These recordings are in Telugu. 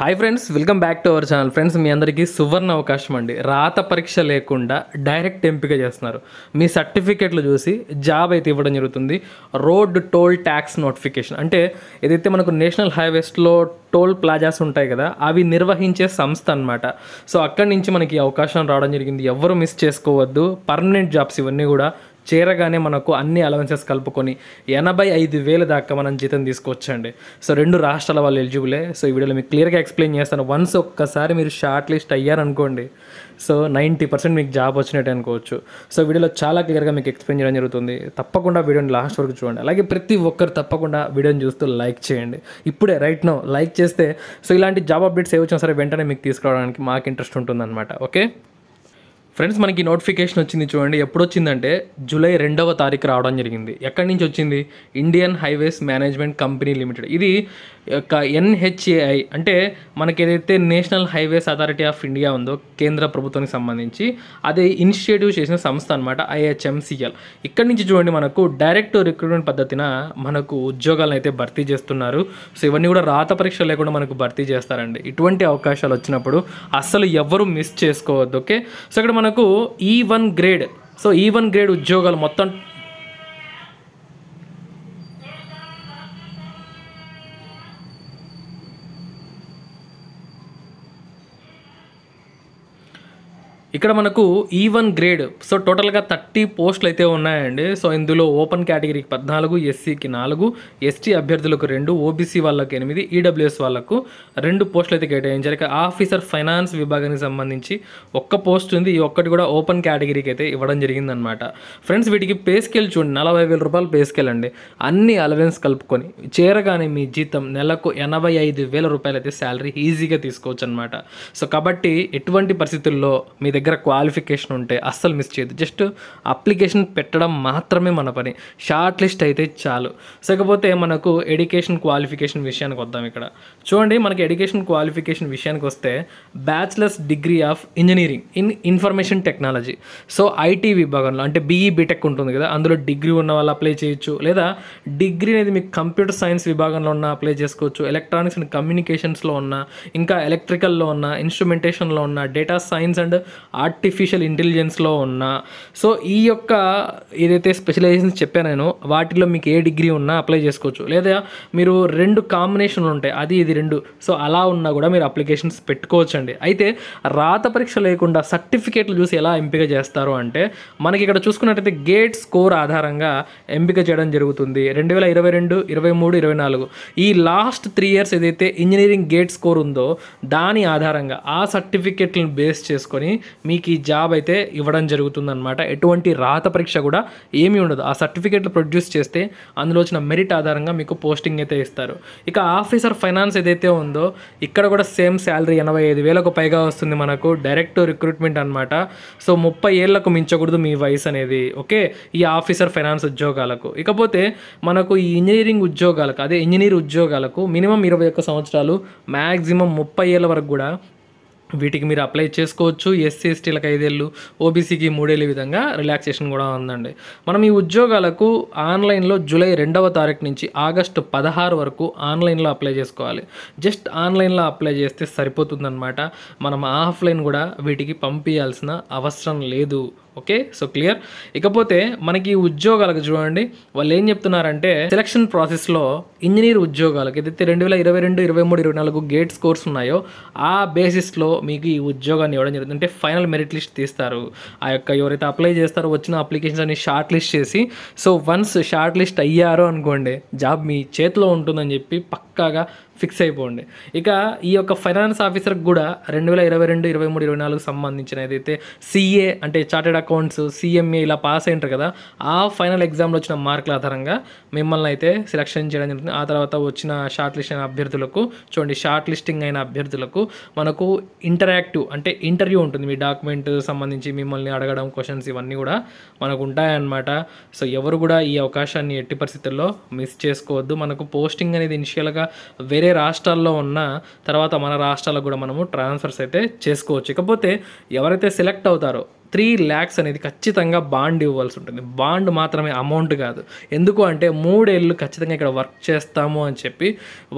hi friends welcome back to our channel friends మీ అందరికీ సువర్ణ అవకాశం అండి రాత పరీక్ష లేకుండా డైరెక్ట్ ఎంపిక చేస్తున్నారు మీ సర్టిఫికేట్లు చూసి జాబ్ అయితే ఇవ్వడం జరుగుతుంది రోడ్ టోల్ ట్యాక్స్ నోటిఫికేషన్ అంటే ఏదైతే మనకు నేషనల్ హైవేస్లో టోల్ ప్లాజాస్ ఉంటాయి కదా అవి నిర్వహించే సంస్థ అనమాట సో అక్కడి నుంచి మనకి అవకాశం రావడం జరిగింది ఎవరు మిస్ చేసుకోవద్దు పర్మనెంట్ జాబ్స్ ఇవన్నీ కూడా చేరగానే మనకు అన్ని అలవెన్సెస్ కలుపుకొని ఎనభై ఐదు వేల దాకా మనం జీతం తీసుకొచ్చండి సో రెండు రాష్ట్రాల వాళ్ళు ఎలిజిబులే సో ఈ వీడియోలో మీకు క్లియర్గా ఎక్స్ప్లెయిన్ చేస్తాను వన్స్ ఒక్కసారి మీరు షార్ట్ లిస్ట్ అయ్యారనుకోండి సో నైంటీ పర్సెంట్ మీకు జాబ్ వచ్చినట్టు అనుకోవచ్చు సో వీడియోలో చాలా క్లియర్గా మీకు ఎక్స్ప్లెయిన్ చేయడం జరుగుతుంది తప్పకుండా వీడియోని లాస్ట్ వరకు చూడండి అలాగే ప్రతి ఒక్కరు తప్పకుండా వీడియోని చూస్తూ లైక్ చేయండి ఇప్పుడే రైట్ నో లైక్ చేస్తే సో ఇలాంటి జాబ్ అప్డేట్స్ ఏ వచ్చినా సరే వెంటనే మీకు తీసుకురావడానికి మాకు ఇంట్రెస్ట్ ఉంటుందన్నమాట ఓకే ఫ్రెండ్స్ మనకి నోటిఫికేషన్ వచ్చింది చూడండి ఎప్పుడు వచ్చిందంటే జూలై రెండవ తారీఖు రావడం జరిగింది ఎక్కడి నుంచి వచ్చింది Indian highways management company limited ఇది యొక్క ఎన్హెచ్ఏఐ అంటే మనకి ఏదైతే National Highways Authority of India ఉందో కేంద్ర ప్రభుత్వానికి సంబంధించి అదే ఇనిషియేటివ్ చేసిన సంస్థ అనమాట ఐహెచ్ఎంసిఎల్ ఇక్కడి నుంచి చూడండి మనకు డైరెక్ట్ రిక్రూట్మెంట్ పద్ధతిన మనకు ఉద్యోగాలను అయితే భర్తీ చేస్తున్నారు సో ఇవన్నీ కూడా రాత పరీక్ష లేకుండా మనకు భర్తీ చేస్తారండి ఇటువంటి అవకాశాలు వచ్చినప్పుడు అస్సలు ఎవరు మిస్ చేసుకోవద్దు ఓకే సో ఇక్కడ మనం మనకు ఈ వన్ గ్రేడ్ సో ఈ వన్ గ్రేడ్ ఉద్యోగాలు మొత్తం ఇక్కడ మనకు ఈ వన్ గ్రేడ్ సో టోటల్గా థర్టీ పోస్టులు అయితే ఉన్నాయండి సో ఇందులో ఓపెన్ కేటగిరీకి పద్నాలుగు ఎస్సీకి నాలుగు ఎస్టీ అభ్యర్థులకు రెండు ఓబీసీ వాళ్ళకు ఎనిమిది ఈడబ్ల్యూఎస్ e వాళ్ళకు రెండు పోస్టులు అయితే కేటాయించారు ఇక ఆఫీసర్ ఫైనాన్స్ విభాగానికి సంబంధించి ఒక్క పోస్ట్ ఉంది ఈ ఒక్కటి కూడా ఓపెన్ కేటగిరీకి అయితే ఇవ్వడం జరిగిందనమాట ఫ్రెండ్స్ వీటికి పే స్కేల్ చూడండి నలభై వేల రూపాయలు పే స్కేల్ అండి అన్ని అలవెన్స్ కలుపుకొని చేరగానే మీ జీతం నెలకు ఎనభై ఐదు వేల రూపాయలు అయితే శాలరీ ఈజీగా తీసుకోవచ్చు అనమాట సో కాబట్టి ఎటువంటి పరిస్థితుల్లో మీ దగ్గర దగ్గర క్వాలిఫికేషన్ ఉంటే అస్సలు మిస్ చేయదు జస్ట్ అప్లికేషన్ పెట్టడం మాత్రమే మన పని షార్ట్ లిస్ట్ అయితే చాలు లేకపోతే మనకు ఎడ్యుకేషన్ క్వాలిఫికేషన్ విషయానికి వద్దాం ఇక్కడ చూడండి మనకి ఎడ్యుకేషన్ క్వాలిఫికేషన్ విషయానికి వస్తే bachelors degree of engineering in information technology so IT విభాగంలో అంటే బీఈ బీటెక్ e, ఉంటుంది కదా అందులో డిగ్రీ ఉన్న వాళ్ళు అప్లై చేయొచ్చు లేదా డిగ్రీ అనేది మీకు కంప్యూటర్ సైన్స్ విభాగంలో ఉన్న అప్లై చేసుకోవచ్చు ఎలక్ట్రానిక్స్ అండ్ కమ్యూనికేషన్స్లో ఉన్న ఇంకా ఎలక్ట్రికల్లో ఉన్న ఇన్స్ట్రుమెంటేషన్లో ఉన్న డేటా సైన్స్ అండ్ ఆర్టిఫిషియల్ ఇంటెలిజెన్స్లో ఉన్న సో ఈ యొక్క ఏదైతే స్పెషలైజేషన్స్ చెప్పాను నేను వాటిలో మీకు ఏ డిగ్రీ ఉన్నా అప్లై చేసుకోవచ్చు లేదా మీరు రెండు కాంబినేషన్లు ఉంటాయి అది ఇది రెండు సో అలా ఉన్నా కూడా మీరు అప్లికేషన్స్ పెట్టుకోవచ్చండి అయితే రాత పరీక్ష లేకుండా సర్టిఫికేట్లు చూసి ఎలా ఎంపిక చేస్తారు అంటే మనకి ఇక్కడ చూసుకున్నట్టయితే గేట్ స్కోర్ ఆధారంగా ఎంపిక చేయడం జరుగుతుంది రెండు వేల ఇరవై రెండు ఇరవై మూడు ఇరవై నాలుగు ఈ లాస్ట్ త్రీ ఇయర్స్ ఏదైతే ఇంజనీరింగ్ గేట్ స్కోర్ ఉందో దాని ఆధారంగా ఆ సర్టిఫికేట్లను బేస్ చేసుకొని మీకు ఈ జాబ్ అయితే ఇవ్వడం జరుగుతుందనమాట ఎటువంటి రాత పరీక్ష కూడా ఏమీ ఉండదు ఆ సర్టిఫికేట్లు ప్రొడ్యూస్ చేస్తే అందులో వచ్చిన మెరిట్ ఆధారంగా మీకు పోస్టింగ్ అయితే ఇస్తారు ఇక ఆఫీసర్ ఫైనాన్స్ ఏదైతే ఉందో ఇక్కడ కూడా సేమ్ శాలరీ ఎనభై ఐదు వేలకు పైగా వస్తుంది మనకు డైరెక్ట్ రిక్రూట్మెంట్ అనమాట సో ముప్పై ఏళ్లకు మించకూడదు మీ వయసు అనేది ఓకే ఈ ఆఫీసర్ ఫైనాన్స్ ఉద్యోగాలకు ఇకపోతే మనకు ఈ ఇంజనీరింగ్ ఉద్యోగాలకు అదే ఇంజనీర్ ఉద్యోగాలకు మినిమం ఇరవై ఒక్క సంవత్సరాలు మ్యాక్సిమం ముప్పై ఏళ్ళ వరకు కూడా వీటికి మీరు అప్లై చేసుకోవచ్చు ఎస్సీ ఎస్టీలకు ఐదేళ్ళు ఓబీసీకి మూడేళ్ళ విధంగా రిలాక్సేషన్ కూడా ఉందండి మనం ఈ ఉద్యోగాలకు ఆన్లైన్లో జూలై రెండవ తారీఖు నుంచి ఆగస్టు పదహారు వరకు ఆన్లైన్లో అప్లై చేసుకోవాలి జస్ట్ ఆన్లైన్లో అప్లై చేస్తే సరిపోతుందన్నమాట మనం ఆఫ్లైన్ కూడా వీటికి పంపించాల్సిన అవసరం లేదు ఓకే సో క్లియర్ ఇకపోతే మనకి ఉద్యోగాలకు చూడండి వాళ్ళు ఏం చెప్తున్నారంటే సెలక్షన్ ప్రాసెస్లో ఇంజనీర్ ఉద్యోగాలకు ఏదైతే రెండు వేల ఇరవై రెండు ఇరవై మూడు ఇరవై నాలుగు గేట్ స్కోర్స్ ఉన్నాయో ఆ బేసిస్లో మీకు ఈ ఉద్యోగాన్ని ఇవ్వడం జరుగుతుంది అంటే ఫైనల్ మెరిట్ లిస్ట్ తీస్తారు ఆ యొక్క ఎవరైతే అప్లై చేస్తారో వచ్చిన అప్లికేషన్స్ అన్ని షార్ట్ లిస్ట్ చేసి సో వన్స్ షార్ట్ లిస్ట్ అయ్యారో అనుకోండి జాబ్ మీ చేతిలో ఉంటుందని చెప్పి పక్కాగా ఫిక్స్ అయిపోండి ఇక ఈ యొక్క ఫైనాన్స్ ఆఫీసర్కి కూడా రెండు వేల ఇరవై రెండు ఇరవై మూడు ఇరవై నాలుగు సంబంధించిన ఏదైతే సిఏ అంటే చార్టెడ్ అకౌంట్స్ సిఎంఏ ఇలా పాస్ అయింటారు కదా ఆ ఫైనల్ ఎగ్జామ్లో వచ్చిన మార్కుల ఆధారంగా మిమ్మల్ని అయితే సెలక్షన్ చేయడం జరుగుతుంది ఆ తర్వాత వచ్చిన షార్ట్ లిస్ట్ అయిన అభ్యర్థులకు చూడండి షార్ట్ లిస్టింగ్ అయిన అభ్యర్థులకు మనకు ఇంటరాక్టివ్ అంటే ఇంటర్వ్యూ ఉంటుంది మీ డాక్యుమెంట్ సంబంధించి మిమ్మల్ని అడగడం క్వశ్చన్స్ ఇవన్నీ కూడా మనకు ఉంటాయన్నమాట సో ఎవరు కూడా ఈ అవకాశాన్ని ఎట్టి పరిస్థితుల్లో మిస్ చేసుకోవద్దు మనకు పోస్టింగ్ అనేది ఇనిషియల్గా వేరే రాష్ట్రాల్లో ఉన్న తర్వాత మన రాష్ట్రాలకు కూడా మనము ట్రాన్స్ఫర్స్ అయితే చేసుకోవచ్చు ఇకపోతే ఎవరైతే సెలెక్ట్ అవుతారో త్రీ ల్యాక్స్ అనేది ఖచ్చితంగా బాండ్ ఇవ్వాల్సి ఉంటుంది బాండ్ మాత్రమే అమౌంట్ కాదు ఎందుకు అంటే మూడేళ్ళు ఖచ్చితంగా ఇక్కడ వర్క్ చేస్తాము అని చెప్పి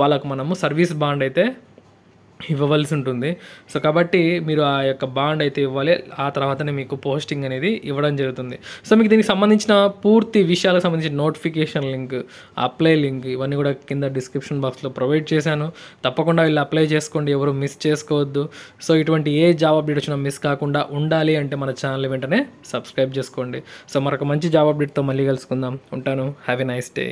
వాళ్ళకు మనము సర్వీస్ బాండ్ అయితే ఇవ్వవలసి ఉంటుంది సో కాబట్టి మీరు ఆ యొక్క బాండ్ అయితే ఇవ్వాలి ఆ తర్వాతనే మీకు పోస్టింగ్ అనేది ఇవ్వడం జరుగుతుంది సో మీకు దీనికి సంబంధించిన పూర్తి విషయాలకు సంబంధించిన నోటిఫికేషన్ లింక్ అప్లై లింక్ ఇవన్నీ కూడా కింద డిస్క్రిప్షన్ బాక్స్లో ప్రొవైడ్ చేశాను తప్పకుండా వీళ్ళు అప్లై చేసుకోండి ఎవరు మిస్ చేసుకోవద్దు సో ఇటువంటి ఏ జాబ్ అప్డేట్ వచ్చినా మిస్ కాకుండా ఉండాలి అంటే మన ఛానల్ వెంటనే సబ్స్క్రైబ్ చేసుకోండి సో మరొక మంచి జాబ్ అప్డేట్తో మళ్ళీ కలుసుకుందాం ఉంటాను హ్యావీ నైస్ డే